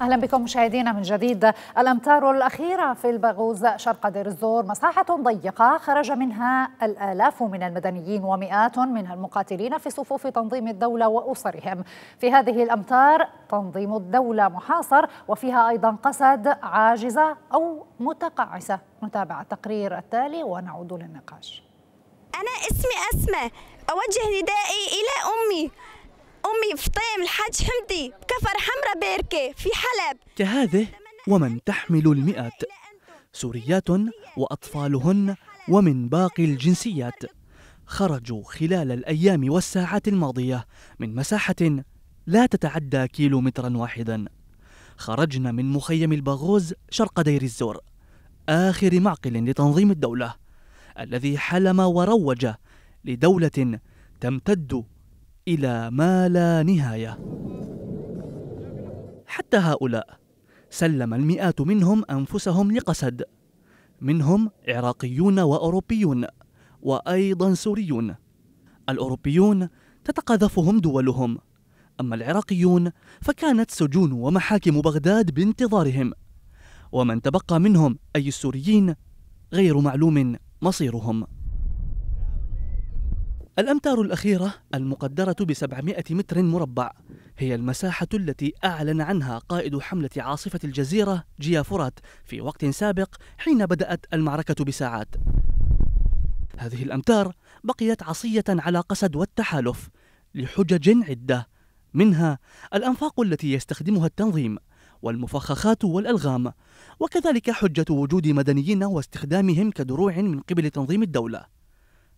اهلا بكم مشاهدينا من جديد الامتار الاخيره في البغوز شرق دير الزور مساحه ضيقه خرج منها الالاف من المدنيين ومئات من المقاتلين في صفوف تنظيم الدوله واسرهم في هذه الامتار تنظيم الدوله محاصر وفيها ايضا قسد عاجزه او متقاعسه نتابع التقرير التالي ونعود للنقاش انا اسمي اسماء اوجه ندائي الى امي أمي فطيم الحاج حمدي بكفر حمرة باركة في حلب كهذه ومن تحمل المئات سوريات وأطفالهن ومن باقي الجنسيات خرجوا خلال الأيام والساعات الماضية من مساحة لا تتعدى كيلو مترا واحدا خرجنا من مخيم الباغوز شرق دير الزور آخر معقل لتنظيم الدولة الذي حلم وروج لدولة تمتد إلى ما لا نهاية حتى هؤلاء سلم المئات منهم أنفسهم لقسد منهم عراقيون وأوروبيون وأيضا سوريون الأوروبيون تتقاذفهم دولهم أما العراقيون فكانت سجون ومحاكم بغداد بانتظارهم ومن تبقى منهم أي السوريين غير معلوم مصيرهم الأمتار الأخيرة المقدرة ب 700 متر مربع هي المساحة التي أعلن عنها قائد حملة عاصفة الجزيرة جيافورات في وقت سابق حين بدأت المعركة بساعات هذه الأمتار بقيت عصية على قسد والتحالف لحجج عدة منها الأنفاق التي يستخدمها التنظيم والمفخخات والألغام وكذلك حجة وجود مدنيين واستخدامهم كدروع من قبل تنظيم الدولة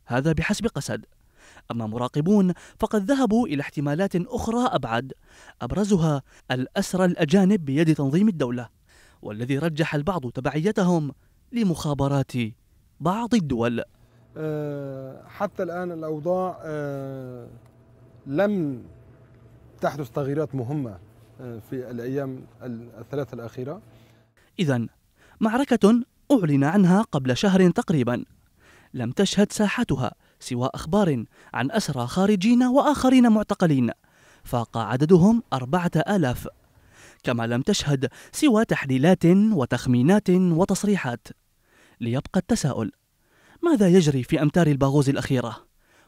هذا بحسب قسد أما مراقبون فقد ذهبوا إلى احتمالات أخرى أبعد أبرزها الأسرى الأجانب بيد تنظيم الدولة والذي رجح البعض تبعيتهم لمخابرات بعض الدول آه، حتى الآن الأوضاع آه، لم تحدث تغييرات مهمة آه، في الأيام الثلاثة الأخيرة إذا معركة أعلن عنها قبل شهر تقريبا لم تشهد ساحتها سوى أخبار عن أسرى خارجين وآخرين معتقلين فاق عددهم أربعة آلاف كما لم تشهد سوى تحليلات وتخمينات وتصريحات ليبقى التساؤل ماذا يجري في أمتار الباغوز الأخيرة؟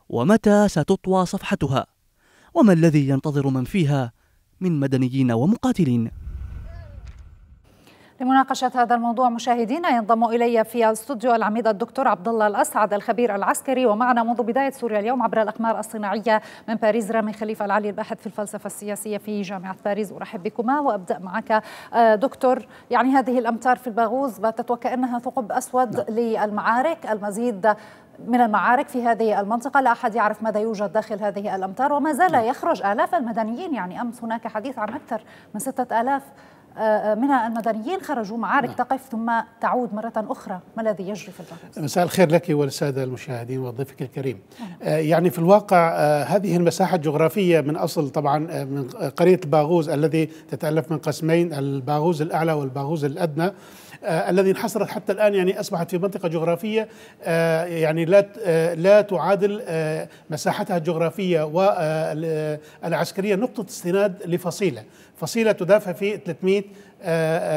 ومتى ستطوى صفحتها؟ وما الذي ينتظر من فيها من مدنيين ومقاتلين؟ لمناقشة هذا الموضوع مشاهدينا ينضم إلي في الاستوديو العميد الدكتور عبد الله الأسعد الخبير العسكري ومعنا منذ بداية سوريا اليوم عبر الأقمار الصناعية من باريس رامي خليفة العلي الباحث في الفلسفة السياسية في جامعة باريس أرحب بكما وأبدأ معك آه، دكتور يعني هذه الأمتار في الباغوز باتت وكأنها ثقب أسود نعم. للمعارك المزيد من المعارك في هذه المنطقة لا أحد يعرف ماذا يوجد داخل هذه الأمتار وما زال نعم. يخرج آلاف المدنيين يعني أمس هناك حديث عن أكثر من ستة آلاف آه، آه، من المدنيين خرجوا معارك نعم. تقف ثم تعود مرة أخرى ما الذي يجري في البحرين مساء الخير لك وللسادة المشاهدين وضيفك الكريم نعم. آه، يعني في الواقع هذه المساحة الجغرافية من أصل طبعا من قرية الباغوز الذي تتألف من قسمين الباغوز الأعلى والباغوز الأدنى آه، الذي انحصرت حتى الآن يعني أصبحت في منطقة جغرافية آه، يعني لا آه، لا تعادل مساحتها الجغرافية والعسكرية نقطة استناد لفصيلة فصيلة تدافع في 300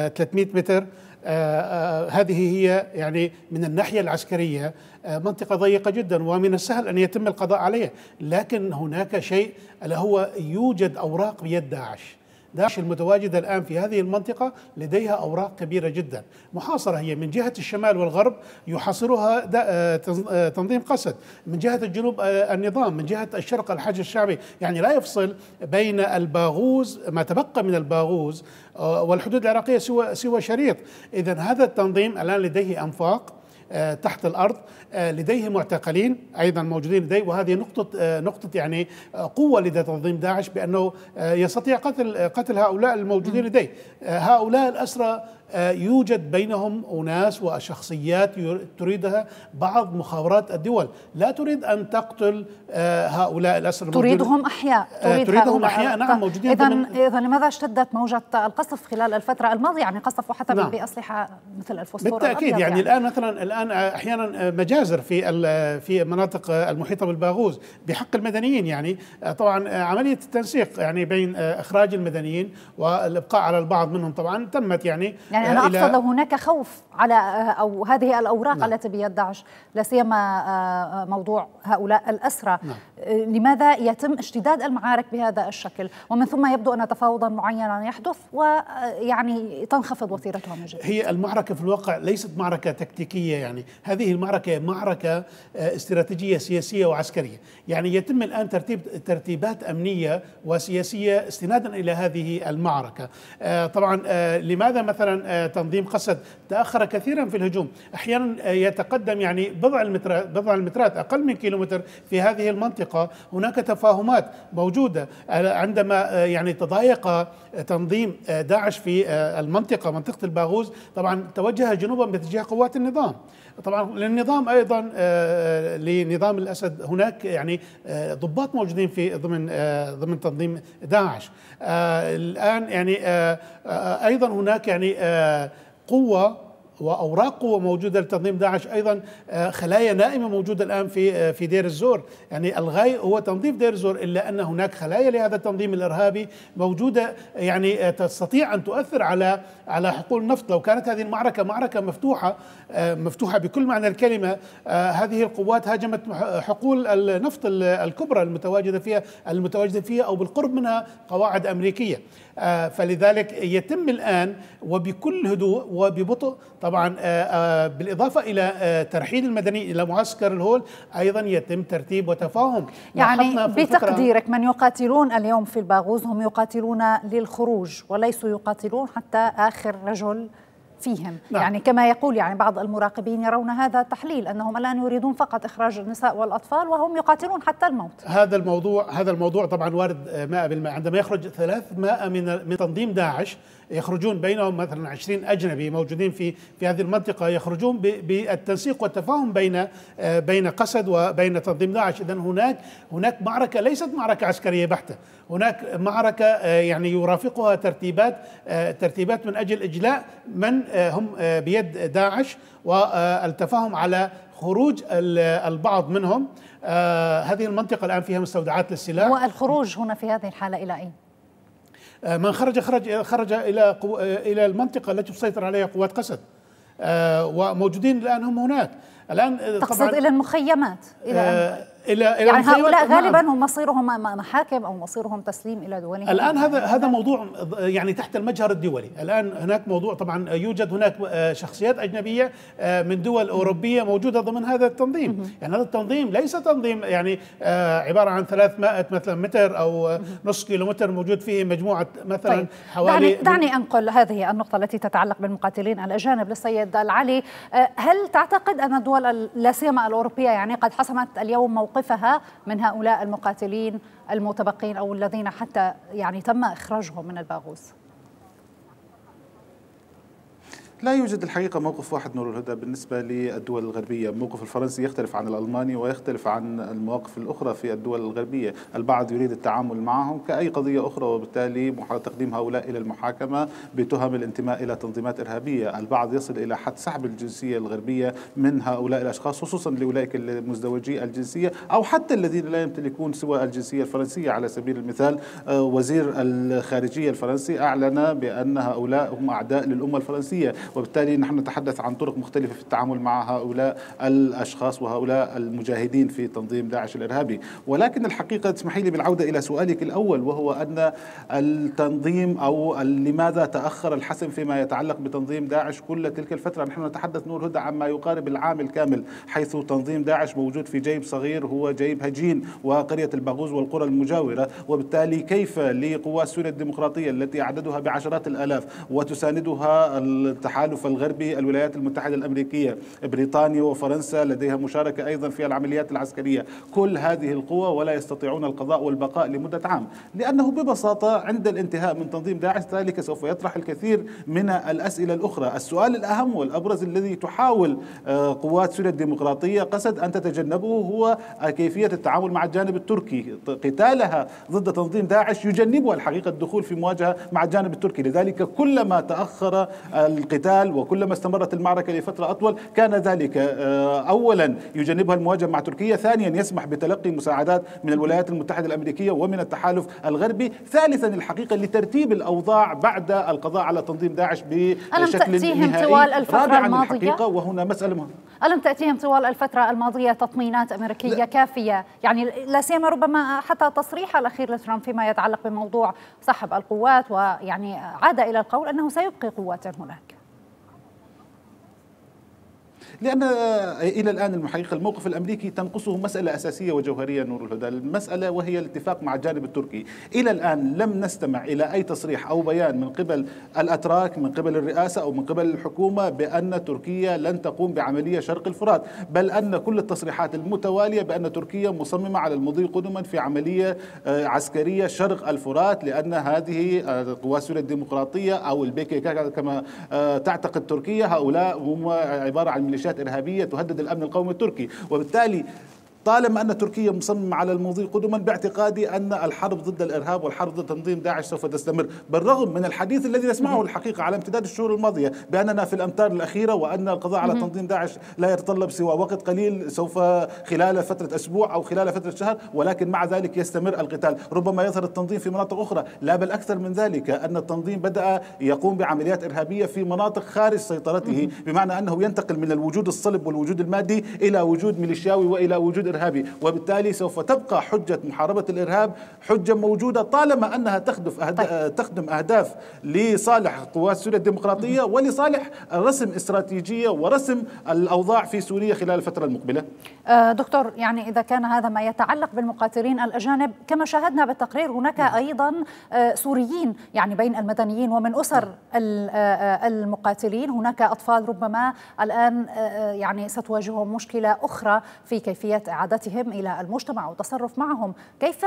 300 متر آه آه هذه هي يعني من الناحية العسكرية آه منطقة ضيقة جدا ومن السهل أن يتم القضاء عليها لكن هناك شيء ألا هو يوجد أوراق بيد داعش داعش المتواجدة الآن في هذه المنطقة لديها أوراق كبيرة جدا محاصرة هي من جهة الشمال والغرب يحاصرها آه، آه، تنظيم قسد من جهة الجنوب آه، النظام من جهة الشرق الحج الشعبي يعني لا يفصل بين الباغوز ما تبقى من الباغوز والحدود العراقية سوى, سوى شريط إذا هذا التنظيم الآن لديه أنفاق آه، تحت الارض آه، لديه معتقلين ايضا موجودين لديه وهذه نقطه آه، نقطه يعني قوه لدى تنظيم داعش بانه يستطيع قتل قتل هؤلاء الموجودين لديه هؤلاء الاسرى يوجد بينهم أناس وشخصيات تريدها بعض مخابرات الدول لا تريد أن تقتل آه، هؤلاء الأسر تريدهم أحياء آه، تريد تريدهم أحياء نعم موجودين إذا إذا لماذا اشتدت موجة القصف خلال الفترة الماضية يعني قصفوا حتى نعم. بأسلحة مثل الفوسفور بالتأكيد يعني, يعني الآن مثلا الآن أحيانا مجازر في في مناطق المحيطة بالباغوز بحق المدنيين يعني آه، طبعا عملية التنسيق يعني بين إخراج المدنيين والإبقاء على البعض منهم طبعا تمت يعني, يعني يعني أنا أقصد هناك خوف على أو هذه الأوراق نعم. التي بيد داعش لا سيما آه، آه، موضوع هؤلاء الأسرى نعم. لماذا يتم اشتداد المعارك بهذا الشكل ومن ثم يبدو أن تفاوضا معينا يحدث ويعني آه، تنخفض وتيرتها من جديد هي المعركة في الواقع ليست معركة تكتيكية يعني هذه المعركة معركة آه، استراتيجية سياسية وعسكرية يعني يتم الآن ترتيب ترتيبات أمنية وسياسية استنادا إلى هذه المعركة آه، طبعا لماذا مثلا تنظيم قسد تأخر كثيرا في الهجوم أحيانا يتقدم يعني بضع المترات, بضع المترات أقل من كيلومتر في هذه المنطقة الثقة هناك تفاهمات موجودة عندما آه، يعني تضايق آه، تنظيم آه، داعش في المنطقة منطقة الباغوز طبعا توجه جنوبا باتجاه قوات النظام طبعا للنظام ايضا لنظام الاسد هناك يعني ضباط موجودين في ضمن ضمن تنظيم داعش الان يعني ايضا هناك يعني قوه واوراق قوه موجوده لتنظيم داعش ايضا آه، خلايا نائمه موجوده الان في آه، في دير الزور يعني الغايه هو تنظيف دير الزور الا ان هناك خلايا لهذا التنظيم الارهابي موجوده يعني آه، تستطيع ان تؤثر على على حقول النفط لو كانت هذه المعركه معركه مفتوحه مفتوحه بكل معنى الكلمه هذه القوات هاجمت حقول النفط الكبرى المتواجده فيها المتواجده فيها او بالقرب منها قواعد امريكيه فلذلك يتم الان وبكل هدوء وببطء طبعا طبعا آه، آه، بالاضافه الى آه، ترحيل المدنيين الى معسكر الهول ايضا يتم ترتيب وتفاهم يعني بتقديرك من يقاتلون اليوم في الباغوز هم يقاتلون للخروج وليسوا يقاتلون حتى اخر رجل فيهم نعم. يعني كما يقول يعني بعض المراقبين يرون هذا تحليل انهم الان يريدون فقط اخراج النساء والاطفال وهم يقاتلون حتى الموت هذا الموضوع هذا الموضوع طبعا وارد 100% عندما يخرج 300 من من تنظيم داعش يخرجون بينهم مثلا 20 اجنبي موجودين في في هذه المنطقه يخرجون بالتنسيق والتفاهم بين آه، بين قسد وبين تنظيم داعش اذا هناك هناك معركه ليست معركه عسكريه بحته هناك معركه آه، يعني يرافقها ترتيبات آه، ترتيبات من اجل اجلاء من هم بيد داعش والتفاهم على خروج البعض منهم هذه المنطقه الان فيها مستودعات للسلاح والخروج هنا في هذه الحاله الى اين آه، من خرج خرج خرج الى آه، الى المنطقه التي تسيطر عليها قوات قسد آه، وموجودين الان هم هناك الان تقصد الى المخيمات الى الى الى يعني هؤلاء غالبا هم مصيرهم محاكم او مصيرهم تسليم الى دولهم الان هذا هذا موضوع يعني تحت المجهر الدولي، الان هناك موضوع طبعا يوجد هناك آه، شخصيات اجنبيه آه، من دول اوروبيه موجوده ضمن هذا التنظيم، يعني هذا التنظيم ليس تنظيم يعني آه، عباره عن 300 مثلا متر او نص كيلو متر موجود فيه مجموعه مثلا طيب. حوالي دعني, دعني انقل هذه النقطه التي تتعلق بالمقاتلين الاجانب للسيد العلي، هل تعتقد ان الدول لا سيما الاوروبيه يعني قد حسمت اليوم موقع موقفها من هؤلاء المقاتلين المتبقين او الذين حتى يعني تم اخراجهم من الباغوس؟ لا يوجد الحقيقة موقف واحد نور الهدى بالنسبة للدول الغربية الموقف الفرنسي يختلف عن الألماني ويختلف عن المواقف الأخرى في الدول الغربية البعض يريد التعامل معهم كأي قضية أخرى وبالتالي تقديم هؤلاء إلى المحاكمة بتهم الانتماء إلى تنظيمات إرهابية البعض يصل إلى حد سحب الجنسية الغربية من هؤلاء الأشخاص خصوصا لأولئك المزدوجي الجنسية أو حتى الذين لا يمتلكون سوى الجنسية الفرنسية على سبيل المثال آه، وزير الخارجية الفرنسي أعلن بأن هؤلاء هم أعداء للأمة الفرنسية وبالتالي نحن نتحدث عن طرق مختلفة في التعامل مع هؤلاء الأشخاص وهؤلاء المجاهدين في تنظيم داعش الإرهابي ولكن الحقيقة تسمحي لي بالعودة إلى سؤالك الأول وهو أن التنظيم أو لماذا تأخر الحسم فيما يتعلق بتنظيم داعش كل تلك الفترة نحن نتحدث نور هدى عما يقارب العام الكامل حيث تنظيم داعش موجود في جيب صغير هو جيب هجين وقرية الباغوز والقرى المجاورة وبالتالي كيف لقوات سوريا الديمقراطية التي عددها بعشرات الآلاف وتساندها التحالف التحالف الغربي الولايات المتحدة الأمريكية بريطانيا وفرنسا لديها مشاركة أيضا في العمليات العسكرية كل هذه القوى ولا يستطيعون القضاء والبقاء لمدة عام لأنه ببساطة عند الانتهاء من تنظيم داعش ذلك سوف يطرح الكثير من الأسئلة الأخرى السؤال الأهم والأبرز الذي تحاول آه، قوات سوريا الديمقراطية قصد أن تتجنبه هو كيفية التعامل مع الجانب التركي قتالها ضد تنظيم داعش يجنبها الحقيقة الدخول في مواجهة مع الجانب التركي لذلك كلما تأخر القتال القتال وكلما استمرت المعركة لفترة أطول كان ذلك آه، أولا يجنبها المواجهة مع تركيا ثانيا يسمح بتلقي مساعدات من الولايات المتحدة الأمريكية ومن التحالف الغربي ثالثا الحقيقة لترتيب الأوضاع بعد القضاء على تنظيم داعش بشكل نهائي طوال الفترة الماضية الحقيقة وهنا مسألة مهمة ألم تأتيهم طوال الفترة الماضية تطمينات أمريكية لا. كافية يعني لا سيما ربما حتى تصريح الأخير لترامب فيما يتعلق بموضوع سحب القوات ويعني عاد إلى القول أنه سيبقي قوات هناك لأن آه، إلى الآن المحقق الموقف الأمريكي تنقصه مسألة أساسية وجوهرية نور الهدى المسألة وهي الاتفاق مع الجانب التركي إلى الآن لم نستمع إلى أي تصريح أو بيان من قبل الأتراك من قبل الرئاسة أو من قبل الحكومة بأن تركيا لن تقوم بعملية شرق الفرات بل أن كل التصريحات المتوالية بأن تركيا مصممة على المضي قدما في عملية آه، عسكرية شرق الفرات لأن هذه آه، قوات سوريا الديمقراطية أو البيكي كما تعتقد تركيا هؤلاء هم عبارة عن ميليشيات جهات إرهابية تهدد الأمن القومي التركي وبالتالي طالما أن تركيا مصممة على المضي قدما باعتقادي أن الحرب ضد الإرهاب والحرب ضد تنظيم داعش سوف تستمر بالرغم من الحديث الذي نسمعه الحقيقة على امتداد الشهور الماضية بأننا في الأمتار الأخيرة وأن القضاء على تنظيم داعش لا يتطلب سوى وقت قليل سوف خلال فترة أسبوع أو خلال فترة شهر ولكن مع ذلك يستمر القتال ربما يظهر التنظيم في مناطق أخرى لا بل أكثر من ذلك أن التنظيم بدأ يقوم بعمليات إرهابية في مناطق خارج سيطرته بمعنى أنه ينتقل من الوجود الصلب والوجود المادي إلى وجود ميليشياوي وإلى وجود الإرهابي وبالتالي سوف تبقى حجة محاربة الإرهاب حجة موجودة طالما أنها تخدف طيب. تخدم أهداف لصالح قوات سوريا الديمقراطية ولصالح رسم استراتيجية ورسم الأوضاع في سوريا خلال الفترة المقبلة آه، دكتور يعني إذا كان هذا ما يتعلق بالمقاتلين الأجانب كما شاهدنا بالتقرير هناك أيضا آه، سوريين يعني بين المدنيين ومن أسر آه، المقاتلين هناك أطفال ربما الآن يعني ستواجههم مشكلة أخرى في كيفية إعادة إعادتهم إلى المجتمع والتصرف معهم كيف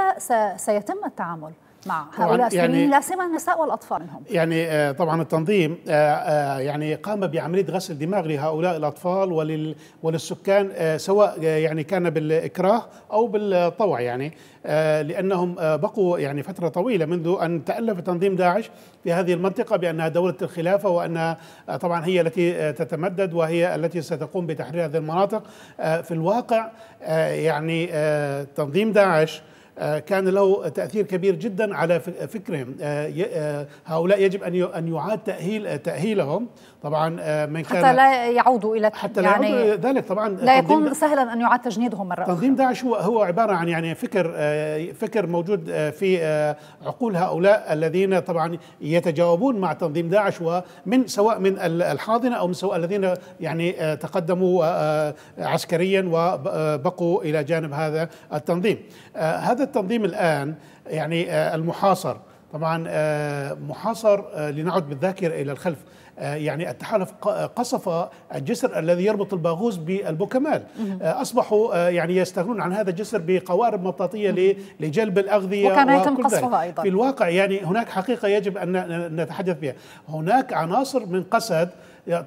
سيتم التعامل؟ مع نعم. هؤلاء يعني لا سيما النساء والاطفال منهم. يعني آه، طبعا التنظيم آه، آه، يعني قام بعمليه غسل دماغ لهؤلاء الاطفال ولل وللسكان سواء يعني كان بالاكراه او بالطوع يعني لانهم بقوا يعني فتره طويله منذ ان تالف تنظيم داعش في هذه المنطقه بانها دوله الخلافه وانها طبعا هي التي تتمدد وهي التي ستقوم بتحرير هذه المناطق في الواقع يعني تنظيم داعش آه، كان له تأثير كبير جدا على فكرهم آه، آه، هؤلاء يجب أن أن يعاد تأهيل تأهيلهم طبعا من كان حتى لا يعودوا يعني إلى حتى لا يعني يعودوا ذلك طبعا لا يكون سهلا أن يعاد تجنيدهم مرة تنظيم أخرى. داعش هو هو عبارة عن يعني فكر فكر موجود في عقول هؤلاء الذين طبعا يتجاوبون مع تنظيم داعش ومن سواء من الحاضنة أو من سواء الذين يعني تقدموا عسكريا وبقوا إلى جانب هذا التنظيم هذا التنظيم الآن يعني آه، المحاصر طبعا آه، محاصر آه، لنعد بالذاكرة إلى الخلف يعني التحالف قصف الجسر الذي يربط الباغوز بالبوكمال اصبحوا يعني يستغنون عن هذا الجسر بقوارب مطاطيه لجلب الاغذيه وكان يتم قصفها ايضا في الواقع يعني هناك حقيقه يجب ان نتحدث بها هناك عناصر من قسد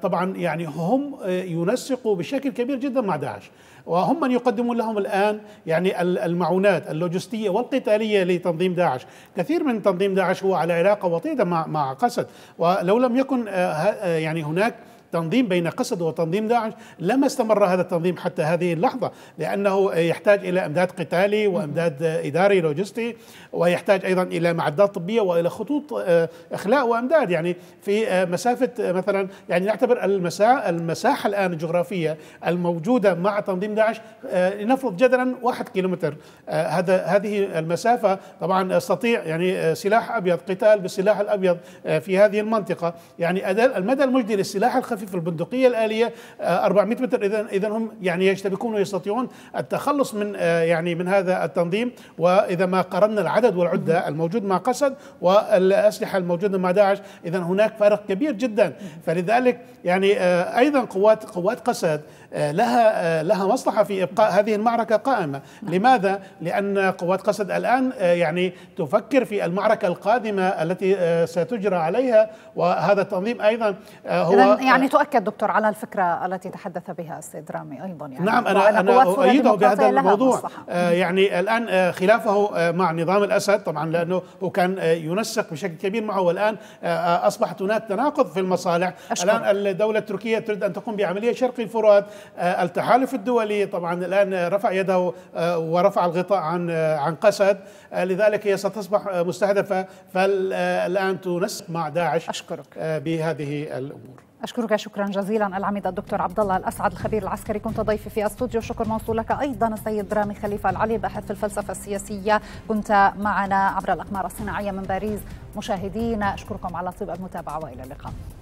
طبعا يعني هم ينسقوا بشكل كبير جدا مع داعش وهم من يقدمون لهم الآن يعني المعونات اللوجستية والقتالية لتنظيم داعش كثير من تنظيم داعش هو على علاقة وطيدة مع مع قسد ولو لم يكن آه، آه، يعني هناك تنظيم بين قسد وتنظيم داعش لم استمر هذا التنظيم حتى هذه اللحظة لأنه يحتاج إلى إمداد قتالي وإمداد إداري لوجستي ويحتاج أيضا إلى معدات طبية وإلى خطوط آه، إخلاء وإمداد يعني في آه، مسافة آه، مثلا يعني نعتبر المساحة الآن الجغرافية الموجودة مع تنظيم داعش لنفرض جدلا واحد كيلومتر هذا هذه المسافة طبعا استطيع يعني سلاح أبيض قتال بالسلاح الأبيض في هذه المنطقة يعني المدى المجدي للسلاح الخفيف الخفيف في البندقيه الاليه 400 آه، متر اذا اذا هم يعني يشتبكون ويستطيعون التخلص من آه، يعني من هذا التنظيم واذا ما قارنا العدد والعده الموجود مع قسد والاسلحه الموجوده مع داعش اذا هناك فارق كبير جدا فلذلك يعني آه، ايضا قوات قوات قسد آه، لها آه، لها مصلحه في ابقاء هذه المعركه قائمه، نعم. لماذا؟ لان قوات قسد الان آه، يعني تفكر في المعركه القادمه التي ستجرى عليها وهذا التنظيم ايضا هو يعني تؤكد دكتور على الفكره التي تحدث بها السيد رامي ايضا يعني نعم انا انا اؤيده بهذا الموضوع يعني الان خلافه مع نظام الاسد طبعا لانه هو كان ينسق بشكل كبير معه والان اصبحت هناك تناقض في المصالح أشكر. الان الدوله التركيه تريد ان تقوم بعمليه شرق الفرات آه، التحالف الدولي طبعا الآن رفع يده آه، ورفع الغطاء عن آه، عن قسد لذلك هي ستصبح مستهدفة فالآن تنسق مع داعش أشكرك بهذه الأمور أشكرك شكرا جزيلا العميد الدكتور عبد الله الأسعد الخبير العسكري كنت ضيفي في استوديو شكر موصول لك أيضا السيد رامي خليفة العلي باحث في الفلسفة السياسية كنت معنا عبر الأقمار الصناعية من باريس مشاهدينا أشكركم على طيب المتابعة وإلى اللقاء